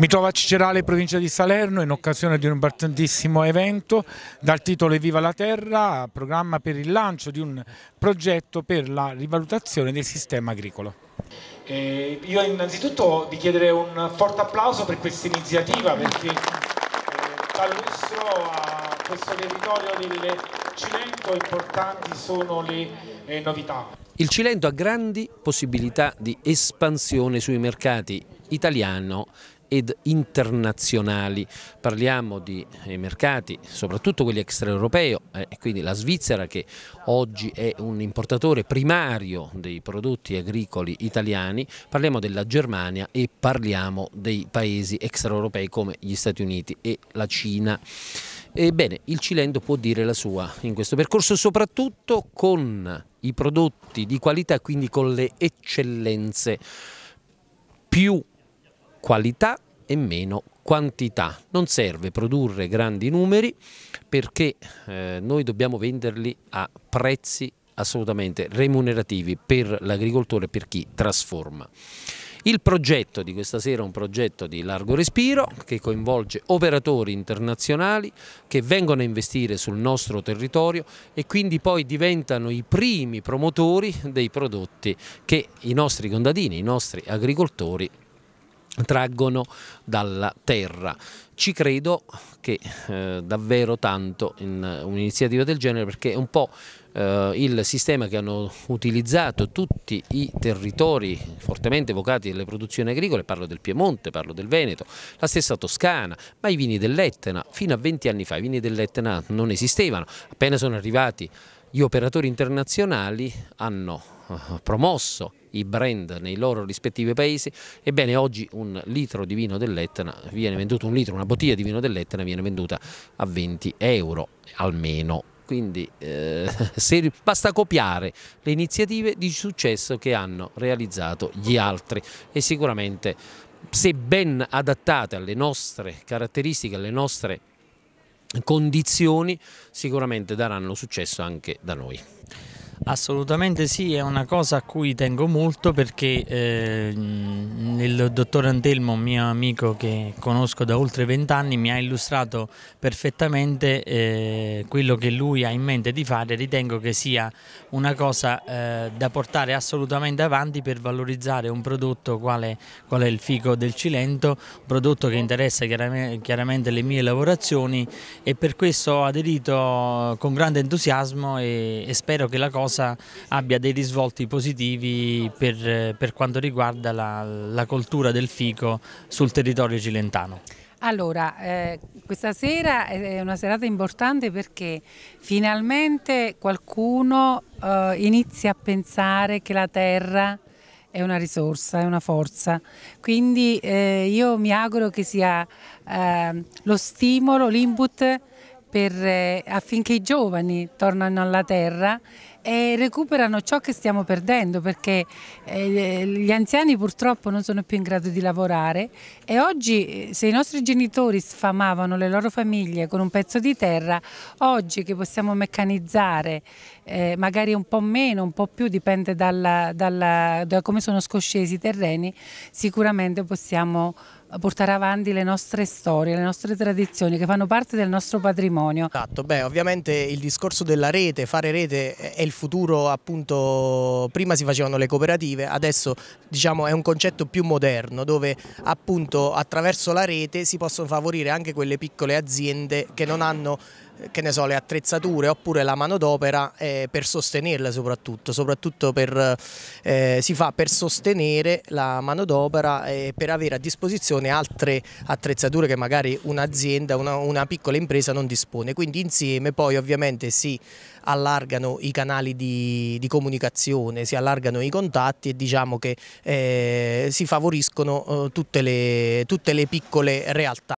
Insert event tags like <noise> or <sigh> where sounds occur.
Mi trovo a Cicerale, provincia di Salerno, in occasione di un importantissimo evento dal titolo Viva la Terra, programma per il lancio di un progetto per la rivalutazione del sistema agricolo. Eh, io innanzitutto vi chiederei un forte applauso per questa iniziativa perché eh, dà a questo territorio del Cilento importanti sono le eh, novità. Il Cilento ha grandi possibilità di espansione sui mercati italiano ed internazionali. Parliamo di eh, mercati, soprattutto quelli extraeuropei, eh, quindi la Svizzera che oggi è un importatore primario dei prodotti agricoli italiani, parliamo della Germania e parliamo dei paesi extraeuropei come gli Stati Uniti e la Cina. Ebbene, il Cilento può dire la sua in questo percorso, soprattutto con i prodotti di qualità, quindi con le eccellenze più qualità e meno quantità. Non serve produrre grandi numeri perché eh, noi dobbiamo venderli a prezzi assolutamente remunerativi per l'agricoltore e per chi trasforma. Il progetto di questa sera è un progetto di largo respiro che coinvolge operatori internazionali che vengono a investire sul nostro territorio e quindi poi diventano i primi promotori dei prodotti che i nostri contadini, i nostri agricoltori traggono dalla terra. Ci credo che eh, davvero tanto in eh, un'iniziativa del genere perché è un po' Eh, il sistema che hanno utilizzato tutti i territori fortemente evocati alle produzioni agricole, parlo del Piemonte, parlo del Veneto, la stessa Toscana, ma i vini dell'Etna, fino a 20 anni fa i vini dell'Etna non esistevano, appena sono arrivati gli operatori internazionali hanno eh, promosso i brand nei loro rispettivi paesi, ebbene oggi un litro di vino dell'Etna viene venduto, un litro, una bottiglia di vino dell'Etna viene venduta a 20 euro almeno quindi eh, <laughs> se, basta copiare le iniziative di successo che hanno realizzato gli altri e sicuramente se ben adattate alle nostre caratteristiche, alle nostre condizioni, sicuramente daranno successo anche da noi. Assolutamente sì, è una cosa a cui tengo molto perché eh, il dottor Antelmo, mio amico che conosco da oltre vent'anni, mi ha illustrato perfettamente eh, quello che lui ha in mente di fare. Ritengo che sia una cosa eh, da portare assolutamente avanti per valorizzare un prodotto quale, qual è il fico del Cilento, un prodotto che interessa chiaramente, chiaramente le mie lavorazioni e per questo ho aderito con grande entusiasmo e, e spero che la cosa cosa abbia dei risvolti positivi per, per quanto riguarda la, la coltura del fico sul territorio cilentano. Allora, eh, questa sera è una serata importante perché finalmente qualcuno eh, inizia a pensare che la terra è una risorsa, è una forza. Quindi eh, io mi auguro che sia ehm, lo stimolo, l'input eh, affinché i giovani tornano alla terra e recuperano ciò che stiamo perdendo perché eh, gli anziani purtroppo non sono più in grado di lavorare e oggi eh, se i nostri genitori sfamavano le loro famiglie con un pezzo di terra, oggi che possiamo meccanizzare eh, magari un po' meno, un po' più, dipende dalla, dalla, da come sono scoscesi i terreni, sicuramente possiamo portare avanti le nostre storie, le nostre tradizioni che fanno parte del nostro patrimonio. Esatto, beh ovviamente il discorso della rete, fare rete è il futuro appunto, prima si facevano le cooperative, adesso diciamo è un concetto più moderno dove appunto attraverso la rete si possono favorire anche quelle piccole aziende che non hanno che ne so, le attrezzature oppure la manodopera eh, per sostenerla soprattutto, soprattutto per, eh, si fa per sostenere la manodopera e per avere a disposizione altre attrezzature che magari un'azienda, una, una piccola impresa non dispone, quindi insieme poi ovviamente si allargano i canali di, di comunicazione, si allargano i contatti e diciamo che eh, si favoriscono eh, tutte le, tutte le piccole realtà.